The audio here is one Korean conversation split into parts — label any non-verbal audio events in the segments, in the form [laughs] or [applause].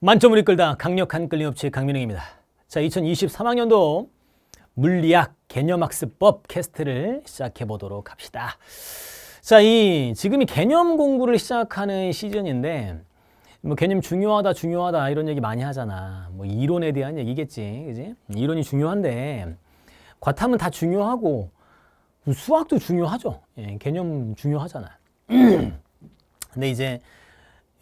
만점을 이끌다 강력한 끌림업체 강민웅입니다. 자, 2023학년도 물리학 개념학습법 캐스트를 시작해 보도록 합시다. 자, 이 지금이 개념 공부를 시작하는 시즌인데 뭐 개념 중요하다 중요하다 이런 얘기 많이 하잖아. 뭐 이론에 대한 얘기겠지, 그지? 이론이 중요한데 과탐은 다 중요하고 수학도 중요하죠. 예, 개념 중요하잖아. [clears throat] 근데 이제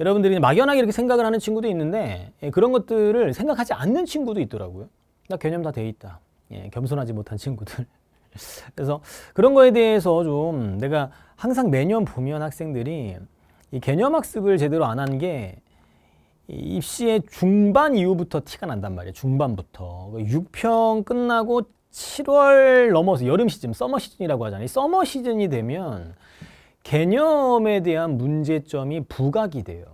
여러분들이 막연하게 이렇게 생각을 하는 친구도 있는데 예, 그런 것들을 생각하지 않는 친구도 있더라고요. 나 개념 다 돼 있다. 예, 겸손하지 못한 친구들. [laughs] 그래서 그런 거에 대해서 좀 내가 항상 매년 보면 학생들이 이 개념 학습을 제대로 안 한 게 입시의 중반 이후부터 티가 난단 말이에요. 중반부터. 6평 그 끝나고 7월 넘어서 여름 시즌, 서머 시즌이라고 하잖아요. 서머 시즌이 되면 개념에 대한 문제점이 부각이 돼요.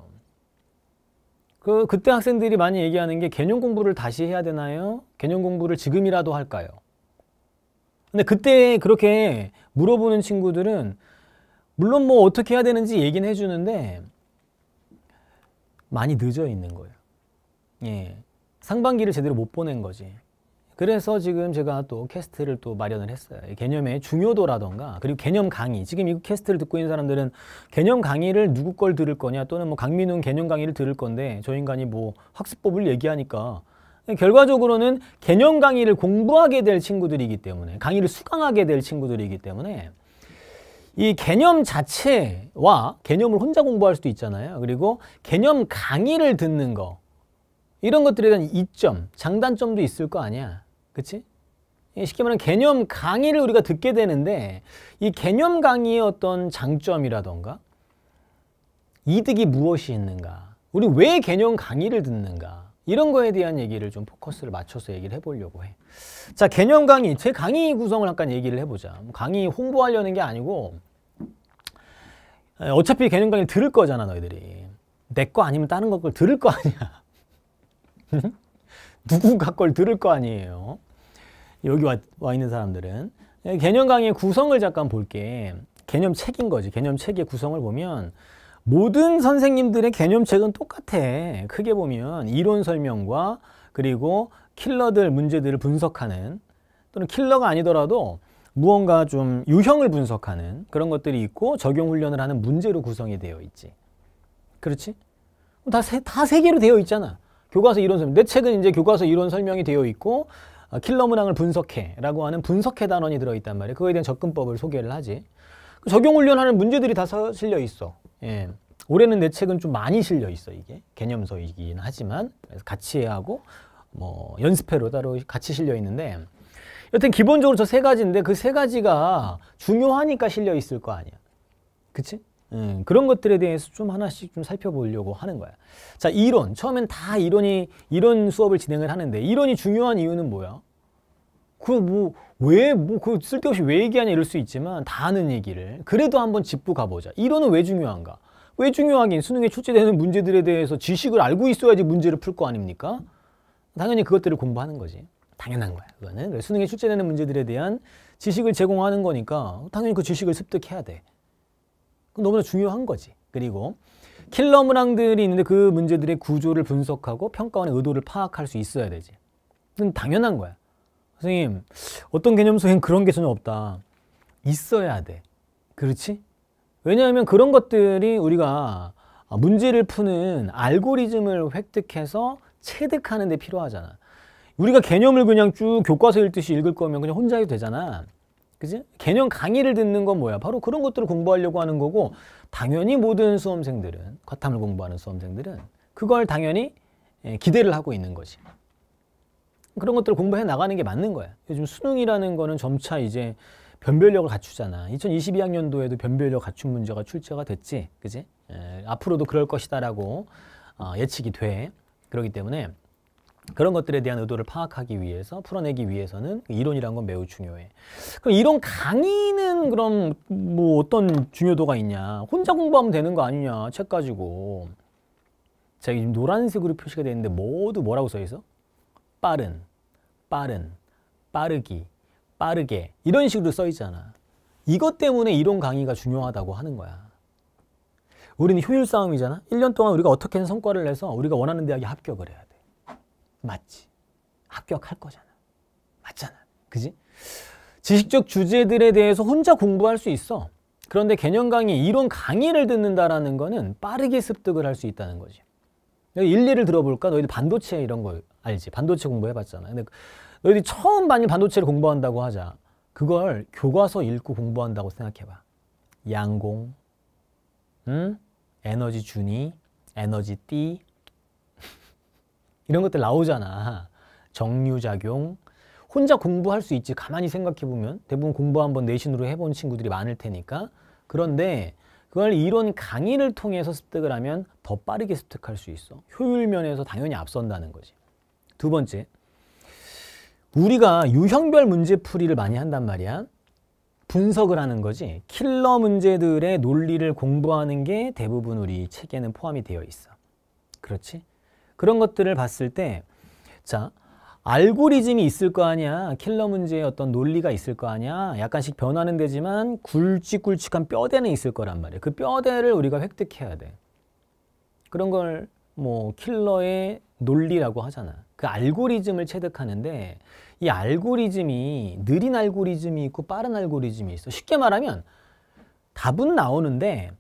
그 그때 학생들이 많이 얘기하는 게 개념 공부를 다시 해야 되나요? 개념 공부를 지금이라도 할까요? 근데 그때 그렇게 물어보는 친구들은 물론 뭐 어떻게 해야 되는지 얘기는 해주는데 많이 늦어 있는 거예요. 예. 상반기를 제대로 못 보낸 거지. 그래서 지금 제가 또 캐스트를 또 마련을 했어요. 개념의 중요도라던가 그리고 개념 강의. 지금 이 캐스트를 듣고 있는 사람들은 개념 강의를 누구 걸 들을 거냐 또는 뭐강민웅 개념 강의를 들을 건데 저 인간이 뭐 학습법을 얘기하니까 예, 결과적으로는 개념 강의를 공부하게 될 친구들이기 때문에 강의를 수강하게 될 친구들이기 때문에 이 개념 자체와 개념을 혼자 공부할 수도 있잖아요. 그리고 개념 강의를 듣는 거 이런 것들에 대한 이점, 장단점도 있을 거 아니야. 그치? 쉽게 말하면 개념 강의를 우리가 듣게 되는데 이 개념 강의의 어떤 장점이라던가 이득이 무엇이 있는가 우리 왜 개념 강의를 듣는가 이런 거에 대한 얘기를 좀 포커스를 맞춰서 얘기를 해보려고 해. 자 개념 강의, 제 강의 구성을 잠깐 얘기를 해보자. 강의 홍보하려는 게 아니고 어차피 개념 강의 들을 거잖아 너희들이. 내 거 아니면 다른 걸 들을 거 아니야. [laughs] 누군가 걸 들을 거 아니에요. 여기 와, 와 있는 사람들은. 예, 개념 강의의 구성을 잠깐 볼게. 개념책인 거지. 개념책의 구성을 보면 모든 선생님들의 개념책은 똑같아. 크게 보면 이론 설명과 그리고 킬러들 문제들을 분석하는 또는 킬러가 아니더라도 무언가 좀 유형을 분석하는 그런 것들이 있고 적용 훈련을 하는 문제로 구성이 되어 있지. 그렇지? 다 세, 다세 개로 되어 있잖아. 교과서 이론 설명. 내 책은 이제 교과서 이론 설명이 되어 있고 어, 킬러 문항을 분석해라고 하는 분석해 단원이 들어 있단 말이에요. 그거에 대한 접근법을 소개를 하지. 그 적용 훈련하는 문제들이 다 서, 실려 있어. 예. 올해는 내 책은 좀 많이 실려 있어 이게 개념서이긴 하지만 그래서 같이 하고 뭐 연습회로 따로 같이 실려 있는데 여튼 기본적으로 저 세 가지인데 그 세 가지가 중요하니까 실려 있을 거 아니야. 그치? 예, 그런 것들에 대해서 좀 하나씩 좀 살펴보려고 하는 거야. 자, 이론. 처음엔 다 이론이, 이론 수업을 진행을 하는데, 이론이 중요한 이유는 뭐야? 그, 뭐, 왜, 뭐, 그 쓸데없이 왜 얘기하냐 이럴 수 있지만, 다 아는 얘기를. 그래도 한번 짚고 가보자. 이론은 왜 중요한가? 왜 중요하긴 수능에 출제되는 문제들에 대해서 지식을 알고 있어야지 문제를 풀 거 아닙니까? 당연히 그것들을 공부하는 거지. 당연한 거야. 그거는 수능에 출제되는 문제들에 대한 지식을 제공하는 거니까 당연히 그 지식을 습득해야 돼. 너무나 중요한 거지. 그리고 킬러 문항들이 있는데 그 문제들의 구조를 분석하고 평가원의 의도를 파악할 수 있어야 되지. 그건 당연한 거야. 선생님, 어떤 개념서엔 그런 게 전혀 없다. 있어야 돼. 그렇지? 왜냐하면 그런 것들이 우리가 문제를 푸는 알고리즘을 획득해서 체득하는 데 필요하잖아. 우리가 개념을 그냥 쭉 교과서 읽듯이 읽을 거면 그냥 혼자 해도 되잖아. 그지? 개념 강의를 듣는 건 뭐야? 바로 그런 것들을 공부하려고 하는 거고 당연히 모든 수험생들은 과탐을 공부하는 수험생들은 그걸 당연히 예, 기대를 하고 있는 거지. 그런 것들을 공부해 나가는 게 맞는 거야. 요즘 수능이라는 거는 점차 이제 변별력을 갖추잖아. 2022학년도에도 변별력 갖춘 문제가 출제가 됐지. 그지? 예, 앞으로도 그럴 것이다라고 어, 예측이 돼. 그러기 때문에 그런 것들에 대한 의도를 파악하기 위해서 풀어내기 위해서는 이론이란 건 매우 중요해. 그럼 이론 강의는 그럼 뭐 어떤 중요도가 있냐? 혼자 공부하면 되는 거 아니냐? 책 가지고. 자, 지금 노란색으로 표시가 되는데 모두 뭐라고 써 있어? 빠른, 빠른, 빠르기, 빠르게 이런 식으로 써 있잖아. 이것 때문에 이론 강의가 중요하다고 하는 거야. 우리는 효율 싸움이잖아. 1년 동안 우리가 어떻게든 성과를 내서 우리가 원하는 대학에 합격을 해야 돼. 맞지. 합격할 거잖아. 맞잖아. 그지? 지식적 주제들에 대해서 혼자 공부할 수 있어. 그런데 개념 강의, 이론 강의를 듣는다라는 거는 빠르게 습득을 할 수 있다는 거지. 일리를 들어볼까? 너희들 반도체 이런 걸 알지? 반도체 공부해봤잖아. 근데 너희들이 처음 많이 반도체를 공부한다고 하자. 그걸 교과서 읽고 공부한다고 생각해봐. 양공, 응? 에너지 준이, 에너지 띠, 이런 것들 나오잖아. 정류작용. 혼자 공부할 수 있지. 가만히 생각해보면 대부분 공부 한번 내신으로 해본 친구들이 많을 테니까. 그런데 그걸 이런 강의를 통해서 습득을 하면 더 빠르게 습득할 수 있어. 효율 면에서 당연히 앞선다는 거지. 두 번째, 우리가 유형별 문제풀이를 많이 한단 말이야. 분석을 하는 거지. 킬러 문제들의 논리를 공부하는 게 대부분 우리 책에는 포함이 되어 있어. 그렇지? 그런 것들을 봤을 때 자, 알고리즘이 있을 거 아니야. 킬러 문제의 어떤 논리가 있을 거 아니야. 약간씩 변하는 데지만 굵직굵직한 뼈대는 있을 거란 말이야. 그 뼈대를 우리가 획득해야 돼. 그런 걸 뭐 킬러의 논리라고 하잖아. 그 알고리즘을 체득하는데 이 알고리즘이 느린 알고리즘이 있고 빠른 알고리즘이 있어. 쉽게 말하면 답은 나오는데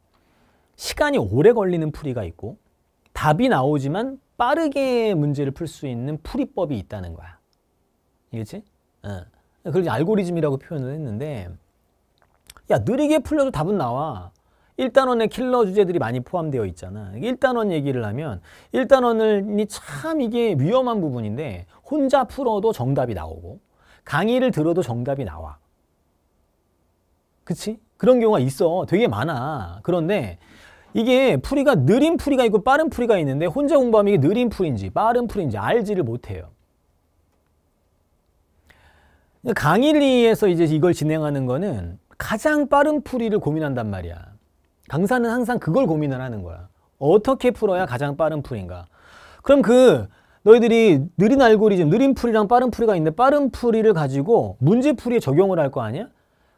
시간이 오래 걸리는 풀이가 있고 답이 나오지만 빠르게 문제를 풀 수 있는 풀이법이 있다는 거야. 이겠지? 어. 그걸 알고리즘이라고 표현을 했는데 야 느리게 풀려도 답은 나와. 1단원의 킬러 주제들이 많이 포함되어 있잖아. 1단원 얘기를 하면 1단원이 참 이게 위험한 부분인데 혼자 풀어도 정답이 나오고 강의를 들어도 정답이 나와. 그치? 그런 경우가 있어. 되게 많아. 그런데 이게 풀이가 느린 풀이가 있고 빠른 풀이가 있는데 혼자 공부하면 이게 느린 풀인지 빠른 풀인지 알지를 못해요. 강의리에서 이제 이걸 진행하는 거는 가장 빠른 풀이를 고민한단 말이야. 강사는 항상 그걸 고민을 하는 거야. 어떻게 풀어야 가장 빠른 풀인가. 그럼 그 너희들이 느린 알고리즘, 느린 풀이랑 빠른 풀이가 있는데 빠른 풀이를 가지고 문제풀이에 적용을 할 거 아니야?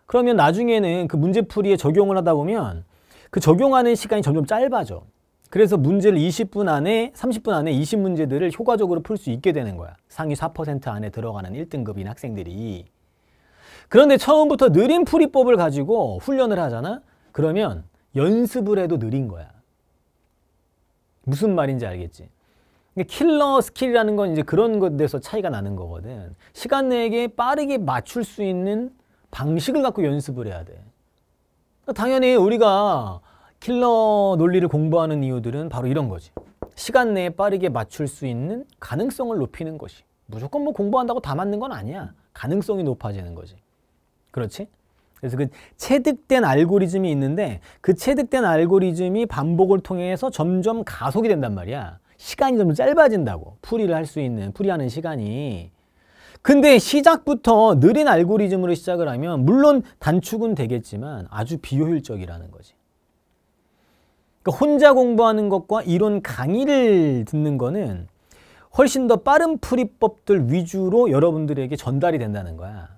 그러면 나중에는 그 문제풀이에 적용을 하다 보면 그 적용하는 시간이 점점 짧아져. 그래서 문제를 20분 안에, 30분 안에 20문제들을 효과적으로 풀 수 있게 되는 거야. 상위 4% 안에 들어가는 1등급인 학생들이. 그런데 처음부터 느린 풀이법을 가지고 훈련을 하잖아? 그러면 연습을 해도 느린 거야. 무슨 말인지 알겠지? 킬러 스킬이라는 건 이제 그런 것에서 차이가 나는 거거든. 시간 내에 빠르게 맞출 수 있는 방식을 갖고 연습을 해야 돼. 그러니까 당연히 우리가 킬러 논리를 공부하는 이유들은 바로 이런 거지. 시간 내에 빠르게 맞출 수 있는 가능성을 높이는 것이. 무조건 뭐 공부한다고 다 맞는 건 아니야. 가능성이 높아지는 거지. 그렇지? 그래서 그 체득된 알고리즘이 있는데 그 체득된 알고리즘이 반복을 통해서 점점 가속이 된단 말이야. 시간이 점점 짧아진다고. 풀이를 할 수 있는, 풀이하는 시간이. 근데 시작부터 느린 알고리즘으로 시작을 하면 물론 단축은 되겠지만 아주 비효율적이라는 거지. 그러니까 혼자 공부하는 것과 이론 강의를 듣는 거는 훨씬 더 빠른 풀이법들 위주로 여러분들에게 전달이 된다는 거야.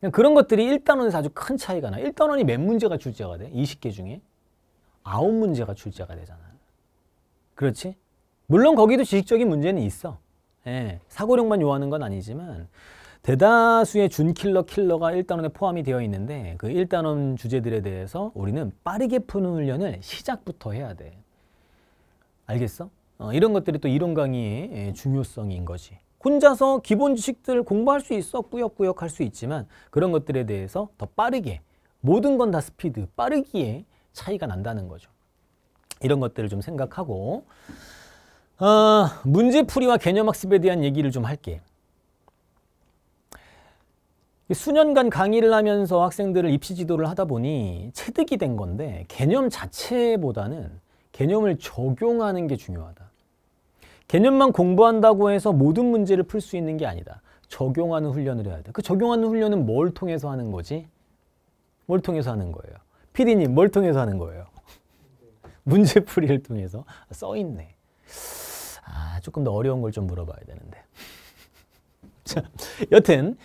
그러니까 그런 것들이 1단원에서 아주 큰 차이가 나. 1단원이 몇 문제가 출제가 돼? 20개 중에? 9문제가 출제가 되잖아. 그렇지? 물론 거기도 지식적인 문제는 있어. 예, 사고력만 요하는 건 아니지만 대다수의 준킬러 킬러가 1단원에 포함이 되어 있는데 그 1단원 주제들에 대해서 우리는 빠르게 푸는 훈련을 시작부터 해야 돼. 알겠어? 어, 이런 것들이 또 이론 강의의 예, 중요성인 거지. 혼자서 기본 지식들 공부할 수 있어 꾸역꾸역 할수 있지만 그런 것들에 대해서 더 빠르게 모든 건 다 스피드 빠르기에 차이가 난다는 거죠. 이런 것들을 좀 생각하고 어, 문제풀이와 개념학습에 대한 얘기를 좀 할게. 수년간 강의를 하면서 학생들을 입시 지도를 하다 보니 체득이 된 건데 개념 자체보다는 개념을 적용하는 게 중요하다. 개념만 공부한다고 해서 모든 문제를 풀 수 있는 게 아니다. 적용하는 훈련을 해야 돼. 그 적용하는 훈련은 뭘 통해서 하는 거지? 뭘 통해서 하는 거예요? 피디님, 뭘 통해서 하는 거예요? [laughs] 문제풀이를 통해서 써있네. 아, 조금 더 어려운 걸 좀 물어봐야 되는데. [laughs] 자, 여튼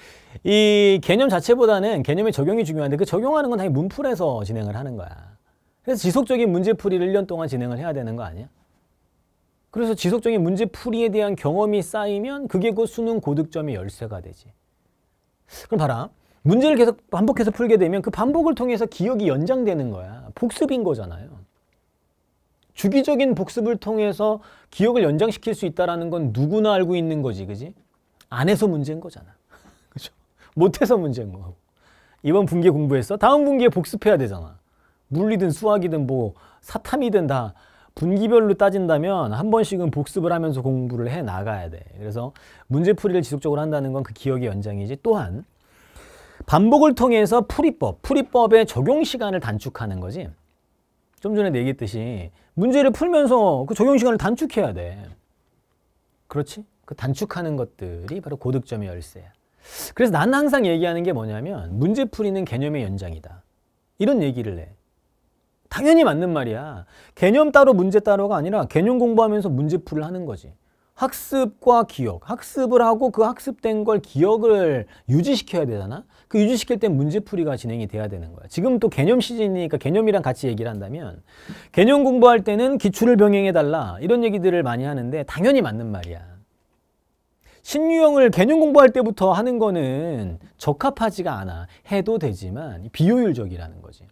이 개념 자체보다는 개념의 적용이 중요한데 그 적용하는 건 당연히 문풀에서 진행을 하는 거야. 그래서 지속적인 문제풀이를 1년 동안 진행을 해야 되는 거 아니야? 그래서 지속적인 문제풀이에 대한 경험이 쌓이면 그게 곧 수능 고득점의 열쇠가 되지. 그럼 봐라. 문제를 계속 반복해서 풀게 되면 그 반복을 통해서 기억이 연장되는 거야. 복습인 거잖아요. 주기적인 복습을 통해서 기억을 연장시킬 수 있다는 건 누구나 알고 있는 거지, 그지? 안 해서 문제인 거잖아. [laughs] 그죠? 못해서 문제인 거 이번 분기에 공부했어? 다음 분기에 복습해야 되잖아. 물리든 수학이든 뭐 사탐이든 다 분기별로 따진다면 한 번씩은 복습을 하면서 공부를 해 나가야 돼. 그래서 문제풀이를 지속적으로 한다는 건 그 기억의 연장이지. 또한 반복을 통해서 풀이법, 풀이법의 적용 시간을 단축하는 거지. 좀 전에 얘기했듯이 문제를 풀면서 그 적용 시간을 단축해야 돼. 그렇지? 그 단축하는 것들이 바로 고득점의 열쇠야. 그래서 나는 항상 얘기하는 게 뭐냐면 문제 풀이는 개념의 연장이다. 이런 얘기를 해. 당연히 맞는 말이야. 개념 따로 문제 따로가 아니라 개념 공부하면서 문제 풀을 하는 거지. 학습과 기억, 학습을 하고 그 학습된 걸 기억을 유지시켜야 되잖아. 그 유지시킬 때 문제풀이가 진행이 돼야 되는 거야. 지금 또 개념 시즌이니까 개념이랑 같이 얘기를 한다면 개념 공부할 때는 기출을 병행해달라 이런 얘기들을 많이 하는데 당연히 맞는 말이야. 신유형을 개념 공부할 때부터 하는 거는 적합하지가 않아. 해도 되지만 비효율적이라는 거지.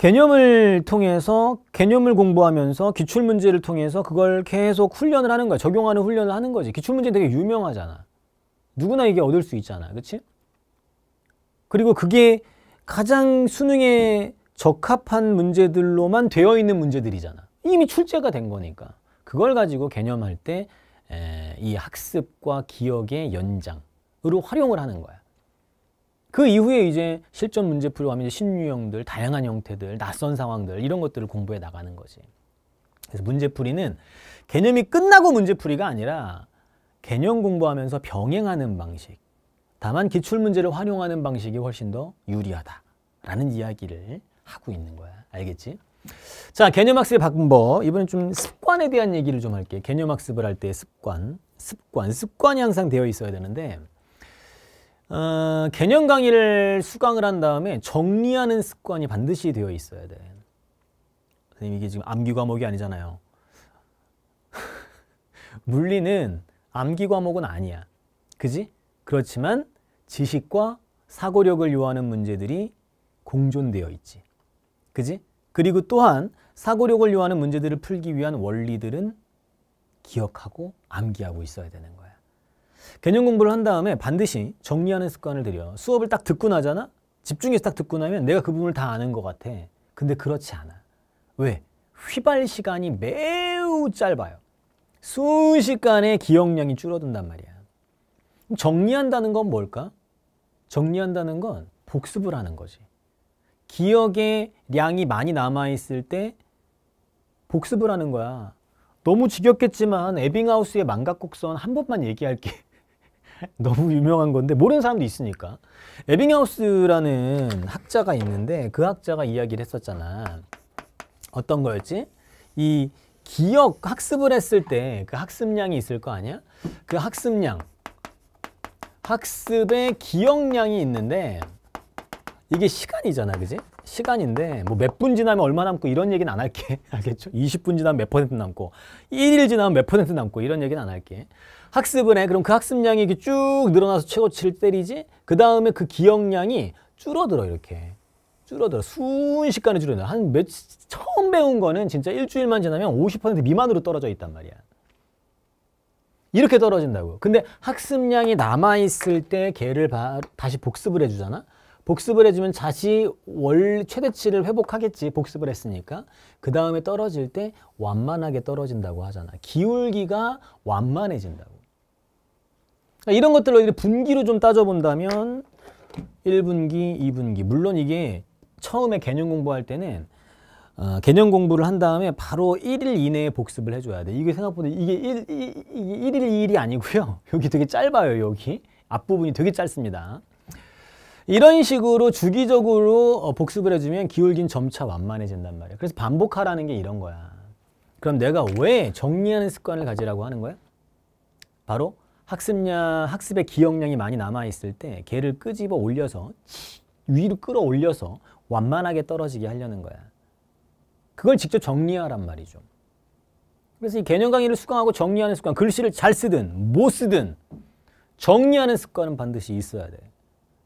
개념을 통해서 개념을 공부하면서 기출문제를 통해서 그걸 계속 훈련을 하는 거야. 적용하는 훈련을 하는 거지. 기출문제 되게 유명하잖아. 누구나 이게 얻을 수 있잖아. 그렇지? 그리고 그게 가장 수능에 적합한 문제들로만 되어 있는 문제들이잖아. 이미 출제가 된 거니까. 그걸 가지고 개념할 때 이 학습과 기억의 연장으로 활용을 하는 거야. 그 이후에 이제 실전 문제풀이와 이제 신유형들, 다양한 형태들, 낯선 상황들 이런 것들을 공부해 나가는 거지. 그래서 문제풀이는 개념이 끝나고 문제풀이가 아니라 개념 공부하면서 병행하는 방식. 다만 기출 문제를 활용하는 방식이 훨씬 더 유리하다라는 이야기를 하고 있는 거야. 알겠지? 자, 개념학습의 방법. 이번엔 좀 습관에 대한 얘기를 좀 할게. 개념학습을 할 때 습관. 습관. 습관이 항상 되어 있어야 되는데 어, 개념 강의를 수강을 한 다음에 정리하는 습관이 반드시 되어 있어야 돼. 선생님 이게 지금 암기 과목이 아니잖아요. [laughs] 물리는 암기 과목은 아니야. 그지? 그렇지만 지식과 사고력을 요하는 문제들이 공존되어 있지. 그지? 그리고 또한 사고력을 요하는 문제들을 풀기 위한 원리들은 기억하고 암기하고 있어야 되는 거야. 개념 공부를 한 다음에 반드시 정리하는 습관을 들여. 수업을 딱 듣고 나잖아? 집중해서 딱 듣고 나면 내가 그 부분을 다 아는 것 같아. 근데 그렇지 않아. 왜? 휘발 시간이 매우 짧아요. 순식간에 기억량이 줄어든단 말이야. 정리한다는 건 뭘까? 정리한다는 건 복습을 하는 거지. 기억의 양이 많이 남아있을 때 복습을 하는 거야. 너무 지겹겠지만 에빙하우스의 망각곡선 한 번만 얘기할게. [laughs] 너무 유명한 건데 모르는 사람도 있으니까 에빙하우스라는 학자가 있는데 그 학자가 이야기를 했었잖아 어떤 거였지? 이 기억 학습을 했을 때 그 학습량이 있을 거 아니야? 그 학습량 학습의 기억량이 있는데 이게 시간이잖아 그지? 시간인데 뭐 몇 분 지나면 얼마 남고 이런 얘기는 안 할게 [laughs] 알겠죠? 20분 지나면 몇 퍼센트 남고 1일 지나면 몇 퍼센트 남고 이런 얘기는 안 할게 학습은 해 그럼 그 학습량이 이렇게 쭉 늘어나서 최고치를 때리지 그 다음에 그 기억량이 줄어들어 이렇게 줄어들어 순식간에 줄어들어 한 몇 처음 배운 거는 진짜 일주일만 지나면 50% 미만으로 떨어져 있단 말이야 이렇게 떨어진다고 근데 학습량이 남아있을 때 걔를 바, 다시 복습을 해주잖아 복습을 해주면 다시 월 최대치를 회복하겠지 복습을 했으니까 그 다음에 떨어질 때 완만하게 떨어진다고 하잖아 기울기가 완만해진다고 그러니까 이런 것들로 분기로 좀 따져본다면 1분기, 2분기 물론 이게 처음에 개념 공부할 때는 어, 개념 공부를 한 다음에 바로 1일 이내에 복습을 해줘야 돼 이게 생각보다 이게 1, 1, 1일 2일이 아니고요 [laughs] 여기 되게 짧아요 여기 앞부분이 되게 짧습니다 이런 식으로 주기적으로 어, 복습을 해주면 기울긴 점차 완만해진단 말이야. 그래서 반복하라는 게 이런 거야. 그럼 내가 왜 정리하는 습관을 가지라고 하는 거야? 바로 학습량, 학습의 기억량이 많이 남아있을 때 걔를 끄집어 올려서 위로 끌어올려서 완만하게 떨어지게 하려는 거야. 그걸 직접 정리하란 말이죠. 그래서 이 개념 강의를 수강하고 정리하는 습관, 글씨를 잘 쓰든 못 쓰든 정리하는 습관은 반드시 있어야 돼.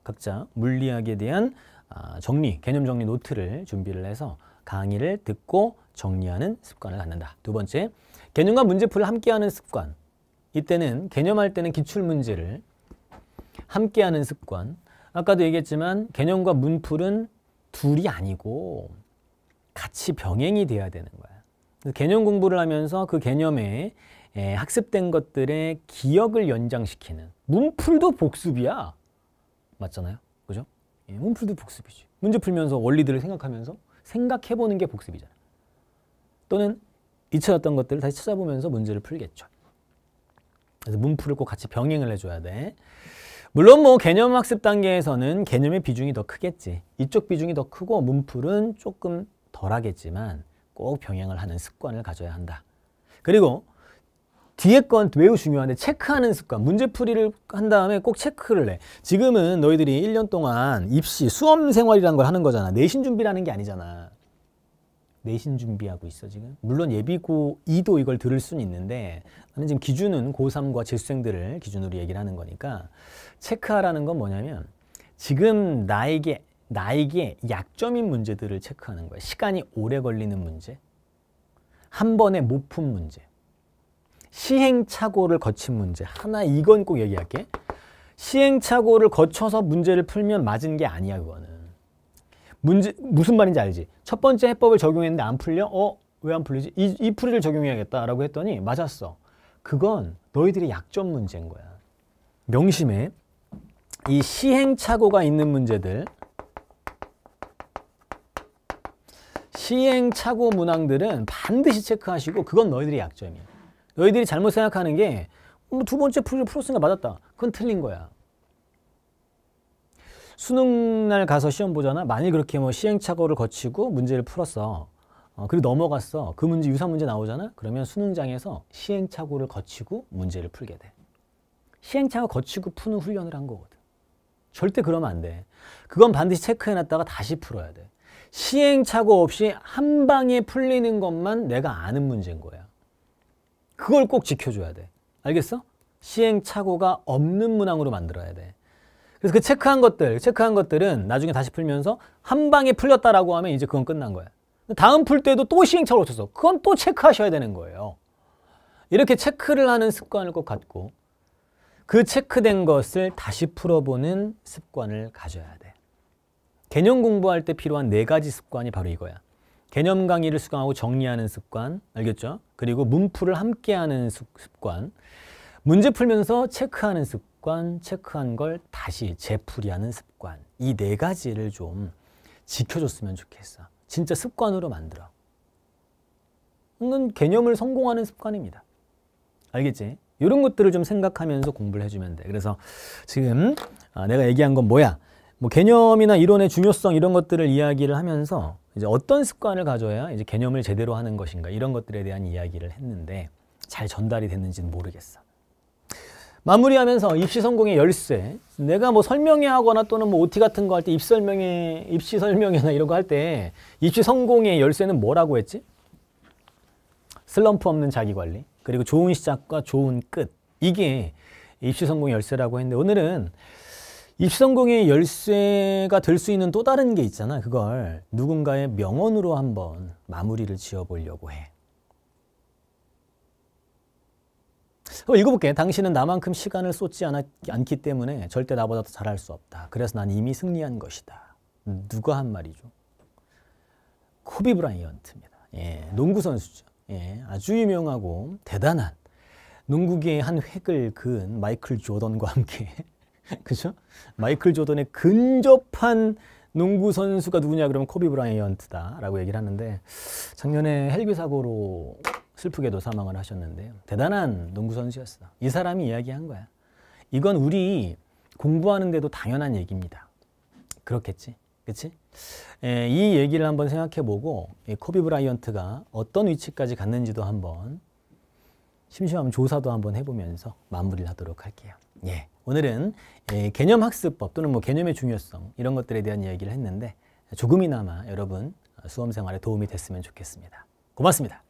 각자 물리학에 대한 아, 정리, 개념 정리 노트를 준비를 해서 강의를 듣고 정리하는 습관을 갖는다. 두 번째, 개념과 문제풀을 함께하는 습관. 이때는 개념할 때는 기출문제를 함께하는 습관. 아까도 얘기했지만 개념과 문풀은 둘이 아니고 같이 병행이 돼야 되는 거야. 개념 공부를 하면서 그 개념에 학습된 것들의 기억을 연장시키는 문풀도 복습이야. 맞잖아요. 그죠? 예, 홈플드 복습이지. 문제 풀면서 원리들을 생각하면서 생각해보는 게 복습이잖아요. 또는 잊혀졌던 것들을 다시 찾아보면서 문제를 풀겠죠. 그래서 문풀을 꼭 같이 병행을 해줘야 돼. 물론 뭐 개념 학습 단계에서는 개념의 비중이 더 크겠지. 이쪽 비중이 더 크고 문풀은 조금 덜 하겠지만 꼭 병행을 하는 습관을 가져야 한다. 그리고 뒤에 건 매우 중요한데 체크하는 습관, 문제풀이를 한 다음에 꼭 체크를 해. 지금은 너희들이 1년 동안 입시, 수험 생활이라는 걸 하는 거잖아. 내신 준비라는 게 아니잖아. 내신 준비하고 있어 지금. 물론 예비고 2도 이걸 들을 수는 있는데 나는 지금 기준은 고3과 재수생들을 기준으로 얘기를 하는 거니까 체크하라는 건 뭐냐면 지금 나에게 나에게 약점인 문제들을 체크하는 거야. 시간이 오래 걸리는 문제, 한 번에 못 푼 문제, 시행착오를 거친 문제. 하나 이건 꼭 얘기할게. 시행착오를 거쳐서 문제를 풀면 맞은 게 아니야 그거는. 문제 무슨 말인지 알지? 첫 번째 해법을 적용했는데 안 풀려? 어? 왜 안 풀리지? 이, 이 풀이를 적용해야겠다라고 했더니 맞았어. 그건 너희들의 약점 문제인 거야. 명심해. 이 시행착오가 있는 문제들 시행착오 문항들은 반드시 체크하시고 그건 너희들의 약점이야. 너희들이 잘못 생각하는 게두 음, 번째 풀을 풀었으니까 맞았다. 그건 틀린 거야. 수능 날 가서 시험 보잖아. 만일 그렇게 뭐 시행착오를 거치고 문제를 풀었어. 어, 그리고 넘어갔어. 그 문제 유사 문제 나오잖아. 그러면 수능장에서 시행착오를 거치고 문제를 풀게 돼. 시행착오 거치고 푸는 훈련을 한 거거든. 절대 그러면 안 돼. 그건 반드시 체크해놨다가 다시 풀어야 돼. 시행착오 없이 한 방에 풀리는 것만 내가 아는 문제인 거야. 그걸 꼭 지켜줘야 돼. 알겠어? 시행착오가 없는 문항으로 만들어야 돼. 그래서 그 체크한 것들, 체크한 것들은 나중에 다시 풀면서 한 방에 풀렸다라고 하면 이제 그건 끝난 거야. 다음 풀 때도 또 시행착오를 쳤어. 그건 또 체크하셔야 되는 거예요. 이렇게 체크를 하는 습관을 꼭 갖고 그 체크된 것을 다시 풀어보는 습관을 가져야 돼. 개념 공부할 때 필요한 네 가지 습관이 바로 이거야. 개념 강의를 수강하고 정리하는 습관 알겠죠? 그리고 문풀을 함께하는 습관 문제 풀면서 체크하는 습관 체크한 걸 다시 재풀이하는 습관 이 네 가지를 좀 지켜줬으면 좋겠어 진짜 습관으로 만들어 이건 개념을 성공하는 습관입니다 알겠지? 이런 것들을 좀 생각하면서 공부를 해주면 돼 그래서 지금 아, 내가 얘기한 건 뭐야? 뭐 개념이나 이론의 중요성 이런 것들을 이야기를 하면서 이제 어떤 습관을 가져야 이제 개념을 제대로 하는 것인가 이런 것들에 대한 이야기를 했는데 잘 전달이 됐는지는 모르겠어. 마무리하면서 입시 성공의 열쇠. 내가 뭐 설명회 하거나 또는 뭐 OT 같은 거 할 때 입설명회, 입시 설명회나 이런 거 할 때 입시 성공의 열쇠는 뭐라고 했지? 슬럼프 없는 자기 관리, 그리고 좋은 시작과 좋은 끝. 이게 입시 성공 열쇠라고 했는데 오늘은 입성공의 열쇠가 될 수 있는 또 다른 게 있잖아. 그걸 누군가의 명언으로 한번 마무리를 지어보려고 해. 한번 읽어볼게. 당신은 나만큼 시간을 쏟지 않았, 않기 때문에 절대 나보다 더 잘할 수 없다. 그래서 난 이미 승리한 것이다. 누가 한 말이죠? 코비 브라이언트입니다. 예, 농구 선수죠. 예, 아주 유명하고 대단한 농구계의 한 획을 그은 마이클 조던과 함께 [laughs] 그죠? 마이클 조던의 근접한 농구 선수가 누구냐 그러면 코비 브라이언트다라고 얘기를 하는데 작년에 헬기 사고로 슬프게도 사망을 하셨는데요. 대단한 농구 선수였어. 이 사람이 이야기한 거야. 이건 우리 공부하는데도 당연한 얘기입니다. 그렇겠지? 그치? 에, 예, 이 얘기를 한번 생각해보고 코비 브라이언트가 어떤 위치까지 갔는지도 한번 심심하면 조사도 한번 해보면서 마무리를 하도록 할게요. 예. 오늘은 예, 개념학습법 또는 뭐 개념의 중요성 이런 것들에 대한 이야기를 했는데 조금이나마 여러분 수험생활에 도움이 됐으면 좋겠습니다. 고맙습니다.